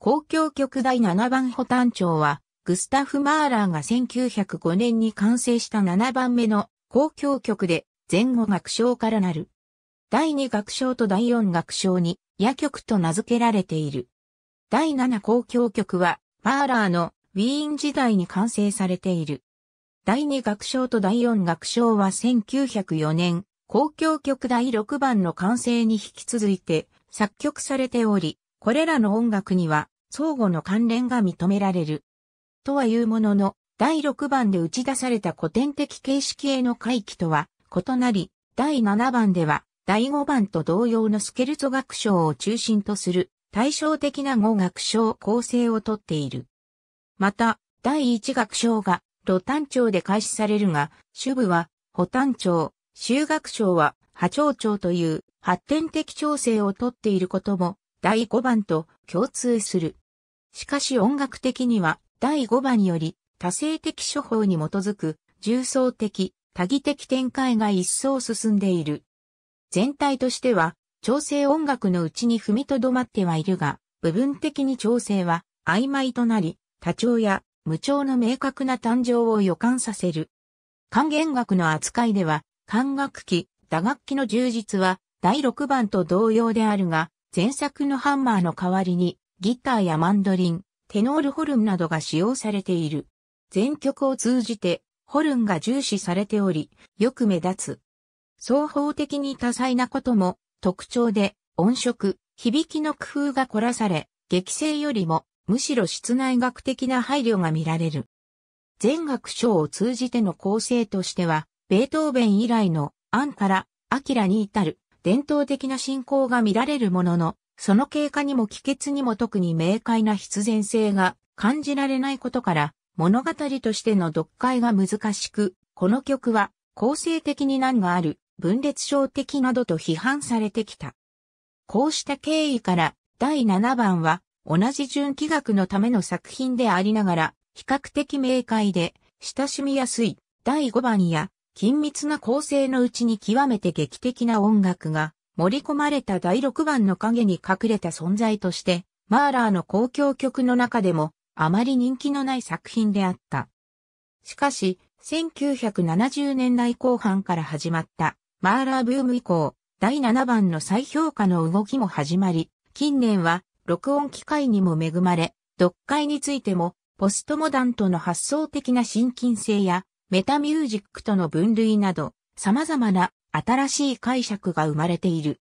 公共曲第7番補単調は、グスタフ・マーラーが1905年に完成した7番目の公共曲で、前後楽章からなる。第2楽章と第4楽章に、夜曲と名付けられている。第7公共曲は、マーラーのウィーン時代に完成されている。第2楽章と第4楽章は1904年、公共曲第6番の完成に引き続いて作曲されており、これらの音楽には相互の関連が認められる。とはいうものの、第6番で打ち出された古典的形式への回帰とは異なり、第7番では、第5番と同様のスケルト学章を中心とする対照的な語学章構成をとっている。また、第1学章が、露単調で開始されるが、主部は、補単調、修学章は、波長調という発展的調整をとっていることも、第5番と共通する。しかし音楽的には第5番により多性的処方に基づく重層的、多義的展開が一層進んでいる。全体としては調整音楽のうちに踏みとどまってはいるが、部分的に調整は曖昧となり、多調や無調の明確な誕生を予感させる。管弦楽の扱いでは、管楽器、打楽器の充実は第6番と同様であるが、前作のハンマーの代わりに、ギターやマンドリン、テノールホルンなどが使用されている。全曲を通じて、ホルンが重視されており、よく目立つ。双方的に多彩なことも特徴で、音色、響きの工夫が凝らされ、激声よりも、むしろ室内学的な配慮が見られる。全学章を通じての構成としては、ベートーベン以来のアンからアキラに至る伝統的な信仰が見られるものの、その経過にも帰結にも特に明快な必然性が感じられないことから、物語としての読解が難しく、この曲は構成的に難がある、分裂症的などと批判されてきた。こうした経緯から、第7番は、同じ純気学のための作品でありながら、比較的明快で、親しみやすい、第5番や、緊密な構成のうちに極めて劇的な音楽が盛り込まれた第6番の影に隠れた存在として、マーラーの公共曲の中でもあまり人気のない作品であった。しかし、1970年代後半から始まったマーラーブーム以降、第7番の再評価の動きも始まり、近年は録音機会にも恵まれ、読解についてもポストモダンとの発想的な親近性やメタミュージックとの分類など、様々な新しい解釈が生まれている。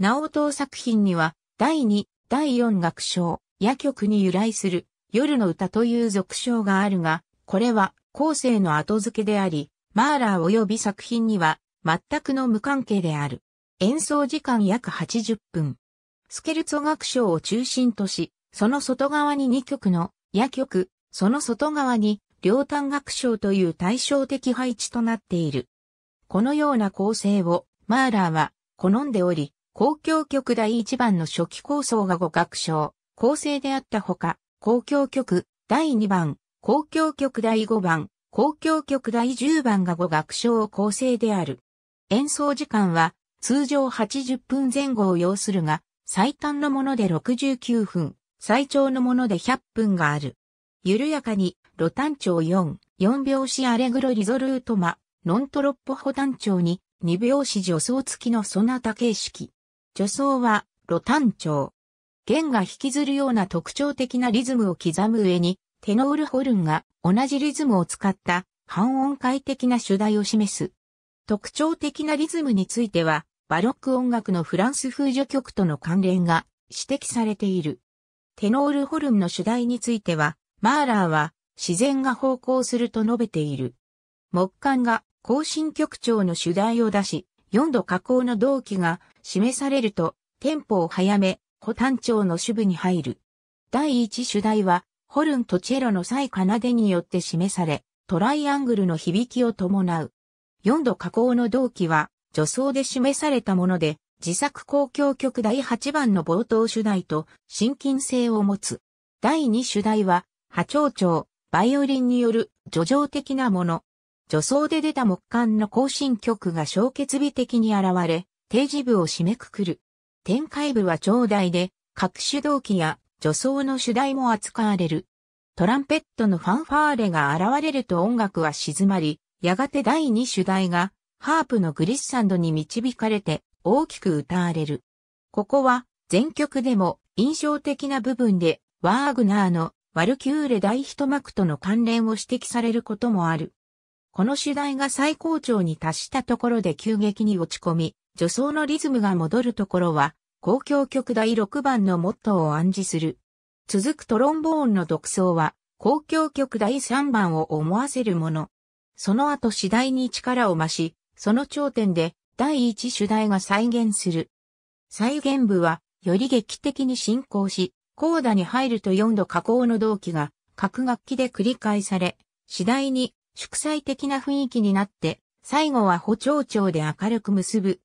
ナトー作品には、第2、第4楽章、夜曲に由来する、夜の歌という俗称があるが、これは、後世の後付けであり、マーラー及び作品には、全くの無関係である。演奏時間約80分。スケルツォ楽章を中心とし、その外側に2曲の、夜曲、その外側に両端学章という対照的配置となっている。このような構成をマーラーは好んでおり、公共局第1番の初期構想が五学章、構成であったほか、公共局第2番、公共局第5番、公共局第10番が五学章構成である。演奏時間は通常80分前後を要するが、最短のもので69分、最長のもので100分がある。緩やかにロタン調4、4拍子アレグロリゾルートマ、ノントロッポホタン調に、2拍子助走付きのソナタ形式。助走は、ロタン調。弦が引きずるような特徴的なリズムを刻む上に、テノールホルンが同じリズムを使った半音階的な主題を示す。特徴的なリズムについては、バロック音楽のフランス風序曲との関連が指摘されている。テノールホルンの主題については、マーラーは自然が方向すると述べている。木管が更新局長の主題を出し、4度加工の動機が示されると、テンポを早め、古単調の主部に入る。第一主題は、ホルンとチェロの際奏でによって示され、トライアングルの響きを伴う。4度加工の動機は、助走で示されたもので、自作公共曲第8番の冒頭主題と親近性を持つ。第2主題は、波長長、バイオリンによる叙情的なもの。助走で出た木管の行進曲が小結美的に現れ、定時部を締めくくる。展開部は長大で、各種動機や助走の主題も扱われる。トランペットのファンファーレが現れると音楽は静まり、やがて第二主題が、ハープのグリッサンドに導かれて大きく歌われる。ここは、全曲でも印象的な部分で、ワーグナーのワルキューレ大一幕との関連を指摘されることもある。この主題が最高潮に達したところで急激に落ち込み、助走のリズムが戻るところは、公共曲第6番のモットーを暗示する。続くトロンボーンの独奏は、公共曲第3番を思わせるもの。その後次第に力を増し、その頂点で第1主題が再現する。再現部は、より劇的に進行し、高打に入ると4度加工の動機が各楽器で繰り返され、次第に祝祭的な雰囲気になって、最後は補聴調で明るく結ぶ。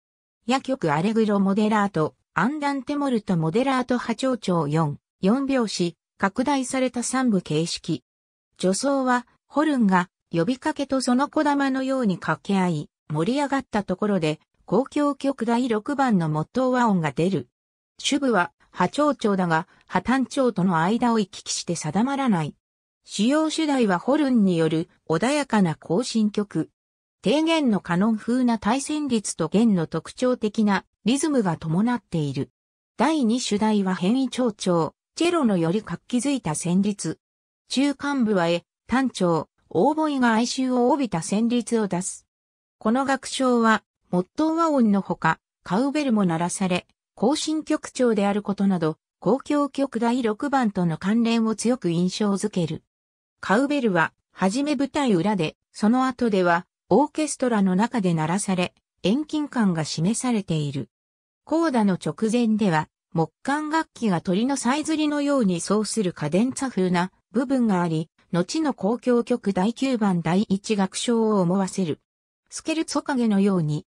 夜曲アレグロモデラート、アンダンテモルトモデラート波長長4、4拍子、拡大された3部形式。助走は、ホルンが呼びかけとその小玉のように掛け合い、盛り上がったところで、公共曲第6番のモットー和音が出る。主部は、波長長だが、波短長との間を行き来して定まらない。主要主題はホルンによる穏やかな行進曲。低弦のカノン風な対旋律と弦の特徴的なリズムが伴っている。第2主題は変異長調、チェロのより活気づいた旋律。中間部は絵、単調、大ーボイが哀愁を帯びた旋律を出す。この楽章は、モットー和音のほか、カウベルも鳴らされ、行進局長であることなど、公共局第6番との関連を強く印象づける。カウベルは、はじめ舞台裏で、その後では、オーケストラの中で鳴らされ、遠近感が示されている。コーダの直前では、木管楽器が鳥のさえずりのようにそうするカデンツァ風な部分があり、後の公共曲第9番第1楽章を思わせる。スケルツォ影のように、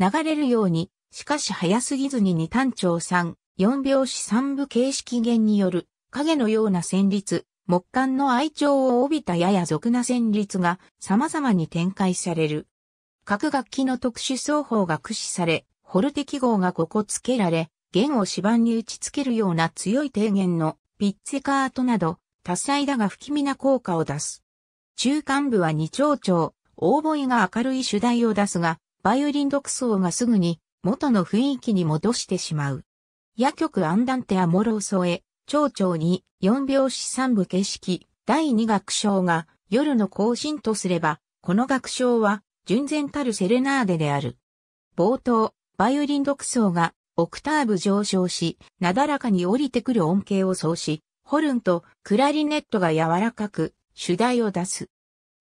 流れるようにしかし早すぎずに二単調三、四拍子三部形式弦による影のような旋律、木管の愛情を帯びたやや俗な旋律が様々に展開される。各楽器の特殊奏法が駆使され、ホルテ記号がここ付けられ、弦を指板に打ち付けるような強い低弦のピッツェカートなど、多彩だが不気味な効果を出す。中間部は二丁調、オーボイが明るい主題を出すが、バイオリン独奏がすぐに元の雰囲気に戻してしまう。夜曲アンダンテアモローソエ、蝶々に四拍子三部形式、第二楽章が夜の行進とすれば、この楽章は、純然たるセレナーデである。冒頭、バイオリン独奏が、オクターブ上昇し、なだらかに降りてくる音形を奏し、ホルンとクラリネットが柔らかく、主題を出す。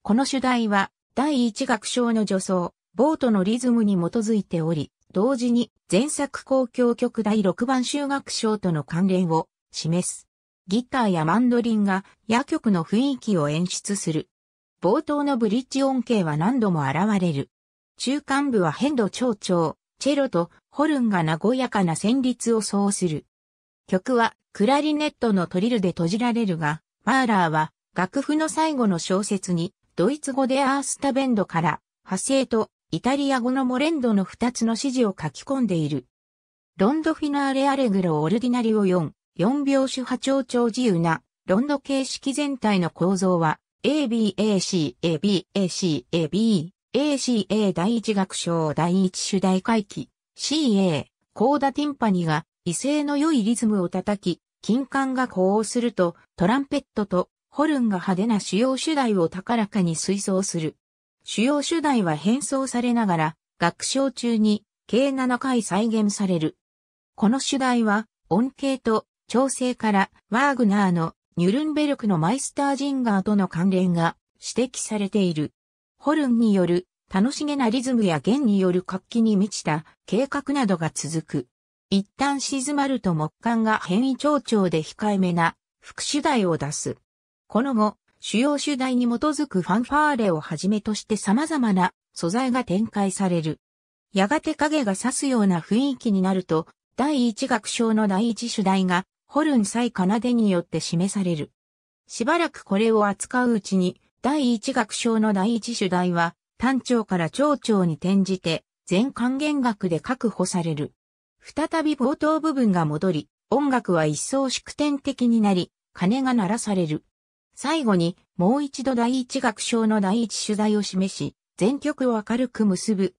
この主題は、第一楽章の助走、ボートのリズムに基づいており、同時に前作公共曲第6番修学賞との関連を示す。ギターやマンドリンが夜曲の雰囲気を演出する。冒頭のブリッジ音形は何度も現れる。中間部は変度長調、チェロとホルンが和やかな旋律を奏する。曲はクラリネットのトリルで閉じられるが、マーラーは楽譜の最後の小説にドイツ語でアースタベンドから派生とイタリア語のモレンドの2つの指示を書き込んでいる。ロンドフィナーレアレグロオルディナリオ4、4拍子波長長自由な、ロンド形式全体の構造は、ABAC、AB、AC、AB、ACA 第一楽章第一主題回帰、CA、コーダティンパニが、異性の良いリズムを叩き、金管が呼応すると、トランペットとホルンが派手な主要主題を高らかに吹奏する。主要主題は変装されながら、楽章中に計7回再現される。この主題は、音恵と調整から、ワーグナーのニュルンベルクのマイスタージンガーとの関連が指摘されている。ホルンによる楽しげなリズムや弦による活気に満ちた計画などが続く。一旦静まると木管が変異蝶調で控えめな副主題を出す。この後、主要主題に基づくファンファーレをはじめとして様々な素材が展開される。やがて影が指すような雰囲気になると、第一楽章の第一主題が、ホルン祭奏でによって示される。しばらくこれを扱ううちに、第一楽章の第一主題は、単調から長調に転じて、全還元楽で確保される。再び冒頭部分が戻り、音楽は一層祝典的になり、鐘が鳴らされる。最後に、もう一度第一楽章の第一取材を示し、全曲を明るく結ぶ。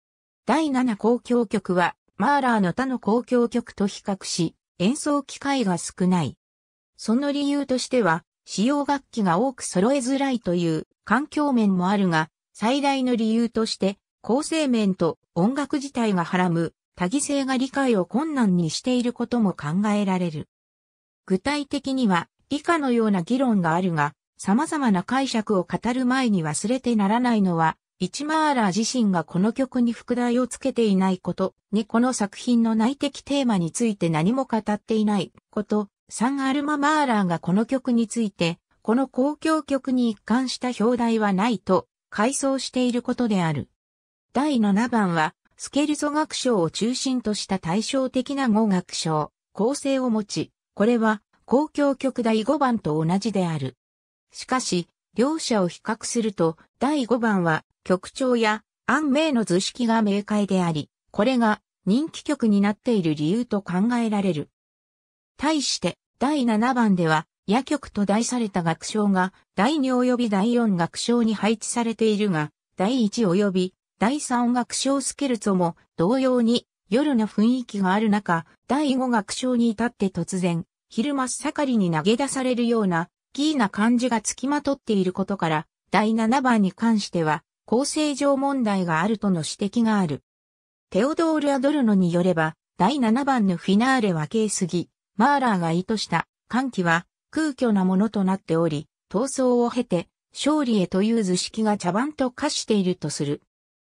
第七交響曲は、マーラーの他の交響曲と比較し、演奏機会が少ない。その理由としては、使用楽器が多く揃えづらいという環境面もあるが、最大の理由として、構成面と音楽自体がはらむ多義性が理解を困難にしていることも考えられる。具体的には以下のような議論があるが、様々な解釈を語る前に忘れてならないのは、イチマーラー自身がこの曲に副題をつけていないこと、2この作品の内的テーマについて何も語っていないこと、3アルマ・マーラーがこの曲について、この公共曲に一貫した表題はないと、回想していることである。第7番は、スケルゾ学賞を中心とした対照的な語学賞、構成を持ち、これは、公共曲第5番と同じである。しかし、両者を比較すると、第5番は曲調や安名の図式が明快であり、これが人気曲になっている理由と考えられる。対して、第7番では、夜曲と題された楽章が、第2及び第4楽章に配置されているが、第1及び第3楽章スケルツォも同様に夜の雰囲気がある中、第5楽章に至って突然、昼真っ盛りに投げ出されるようなキーな感じが付きまとっていることから、第7番に関しては、構成上問題があるとの指摘がある。テオドール・アドルノによれば、第7番のフィナーレは形すぎ、マーラーが意図した歓喜は空虚なものとなっており、闘争を経て勝利へという図式が茶番と化しているとする。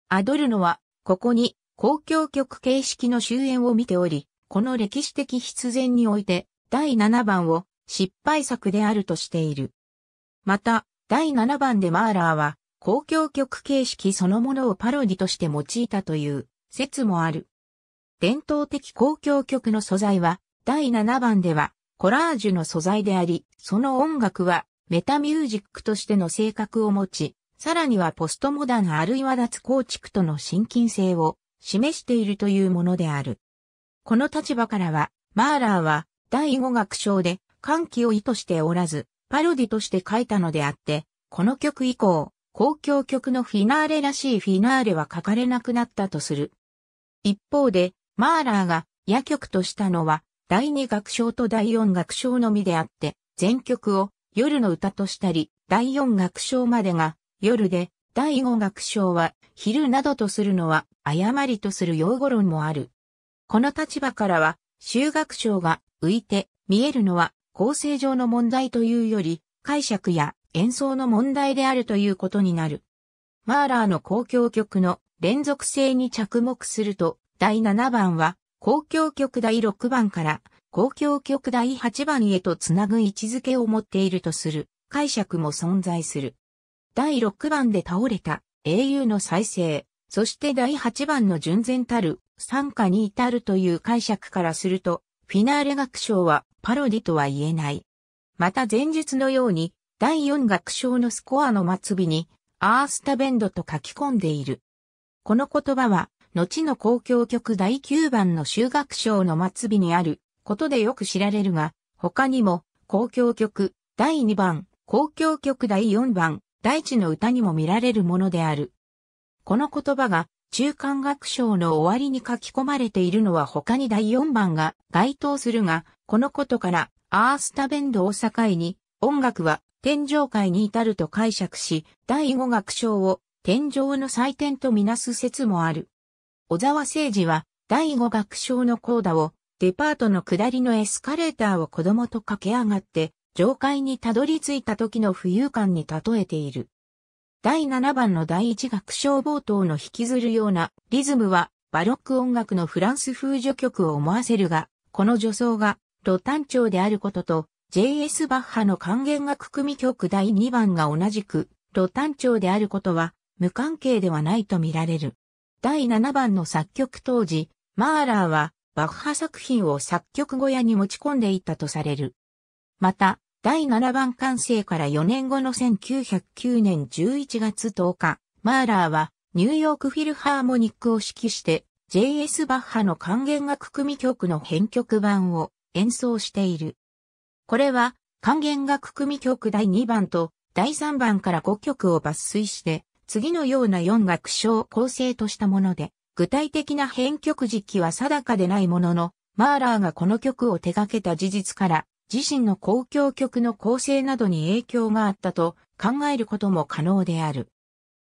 アドルノは、ここに公共曲形式の終焉を見ており、この歴史的必然において、第7番を失敗作であるとしている。また、第7番でマーラーは、公共曲形式そのものをパロディとして用いたという説もある。伝統的公共曲の素材は、第7番では、コラージュの素材であり、その音楽は、メタミュージックとしての性格を持ち、さらにはポストモダンあるいは脱構築との親近性を示しているというものである。この立場からは、マーラーは第5楽章で歓喜を意図しておらず、パロディとして書いたのであって、この曲以降、公共曲のフィナーレらしいフィナーレは書かれなくなったとする。一方で、マーラーが野曲としたのは、第二楽章と第四楽章のみであって、全曲を夜の歌としたり、第四楽章までが夜で、第五楽章は昼などとするのは誤りとする用語論もある。この立場からは、修学章が浮いて見えるのは構成上の問題というより、解釈や演奏の問題であるということになる。マーラーの交響曲の連続性に着目すると、第7番は、公共曲第6番から、公共曲第8番へとつなぐ位置づけを持っているとする、解釈も存在する。第6番で倒れた、英雄の再生、そして第8番の純然たる、参加に至るという解釈からすると、フィナーレ楽章はパロディとは言えない。また前述のように、第4楽章のスコアの末尾に、アースタベンドと書き込んでいる。この言葉は、後の公共曲第9番の修学章の末尾にあることでよく知られるが、他にも、公共曲第2番、公共曲第4番、大地の歌にも見られるものである。この言葉が中間学章の終わりに書き込まれているのは他に第4番が該当するが、このことからアースタベンドを境に音楽は天上界に至ると解釈し、第5学章を天上の祭典とみなす説もある。小沢誠二は第5学章のコーダをデパートの下りのエスカレーターを子供と駆け上がって上界にたどり着いた時の浮遊感に例えている。第7番の第1楽章冒頭の引きずるようなリズムはバロック音楽のフランス風序曲を思わせるが、この助走がロタン調であることと JS バッハの管弦楽組曲第2番が同じくロタン調であることは無関係ではないとみられる。第7番の作曲当時、マーラーはバッハ作品を作曲小屋に持ち込んでいったとされる。また、第7番完成から4年後の1909年11月10日、マーラーはニューヨークフィルハーモニックを指揮して J.S. バッハの管弦楽組曲の編曲版を演奏している。これは管弦楽組曲第2番と第3番から5曲を抜粋して次のような4楽章構成としたもので、具体的な編曲時期は定かでないものの、マーラーがこの曲を手掛けた事実から、自身の公共曲の構成などに影響があったと考えることも可能である。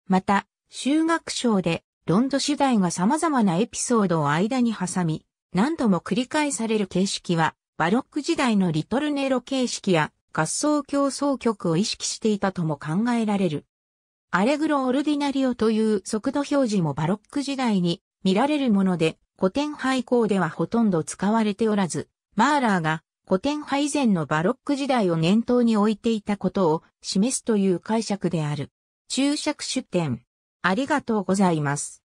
また、修学賞でロンド主題が様々なエピソードを間に挟み、何度も繰り返される形式は、バロック時代のリトルネロ形式や合奏競争曲を意識していたとも考えられる。アレグロ・オルディナリオという速度表示もバロック時代に見られるもので、古典廃校ではほとんど使われておらず、マーラーが古典派以前のバロック時代を念頭に置いていたことを示すという解釈である。注釈出典。ありがとうございます。